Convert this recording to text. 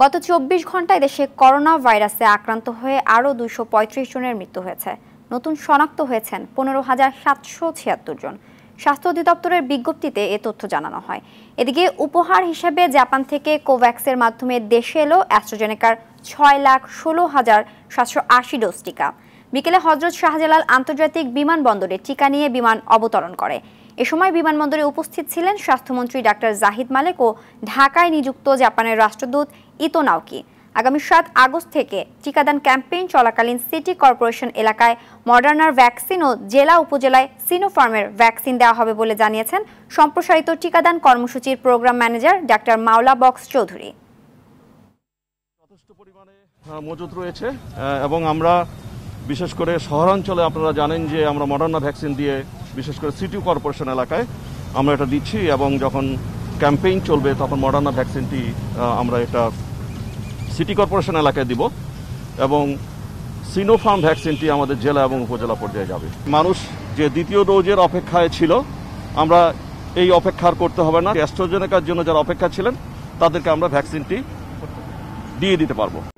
গত চব্বিশ ঘন্টায় দেশে করোনা ভাইরাসে আক্রান্ত হয়ে আরও দুশো জনের মৃত্যু হয়েছে নতুন শনাক্ত হয়েছেন পনেরো হাজার সাতশো ছিয়াত্তর জন স্বাস্থ্য অধিদপ্তরের বিজ্ঞপ্তিতে এ তথ্য জানানো হয় এদিকে উপহার হিসেবে জাপান থেকে কোভ্যাক্সের মাধ্যমে দেশে এলো অ্যাস্ট্রোজেনেকার ছয় লাখ ষোলো হাজার সাতশো আশি ডোজ টিকা বিকেলে হজরত শাহজালাল আন্তর্জাতিক বিমানবন্দরে টিকা নিয়ে বিমান অবতরণ করে এ সময় বিমানবন্দরে উপস্থিত ছিলেন স্বাস্থ্যমন্ত্রী ডাক্তার জাহিদ মালেক ও ঢাকায় নিযুক্ত জাপানের রাষ্ট্রদূত ইতো নাওকি আগামী সাত আগস্ট থেকে টিকাদান ক্যাম্পেইন চলাকালীন সিটি কর্পোরেশন এলাকায় মডার্নার ভ্যাকসিন ও জেলা উপজেলায় সিনোফার্মের ভ্যাকসিন দেওয়া হবে বলে জানিয়েছেন সম্প্রসারিত টিকাদান কর্মসূচির program manager doctor Maula Bux Chowdhury মজুদ মজুত রয়েছে এবং আমরা বিশেষ করে শহরাঞ্চলে আপনারা জানেন যে আমরা মডার্না ভ্যাকসিন দিয়ে বিশেষ করে সিটি কর্পোরেশন এলাকায় আমরা এটা দিচ্ছি এবং যখন ক্যাম্পেইন চলবে তখন মডার্না ভ্যাকসিনটি আমরা এটা সিটি কর্পোরেশন এলাকায় দিব এবং সিনোফার্ম ভ্যাকসিনটি আমাদের জেলা এবং উপজেলা পর্যায়ে যাবে মানুষ যে দ্বিতীয় ডোজের অপেক্ষায় ছিল আমরা এই অপেক্ষার করতে হবে না অ্যাস্ট্রোজেনেকার জন্য যারা অপেক্ষা ছিলেন তাদেরকে আমরা ভ্যাকসিনটি দিয়ে দিতে পারবো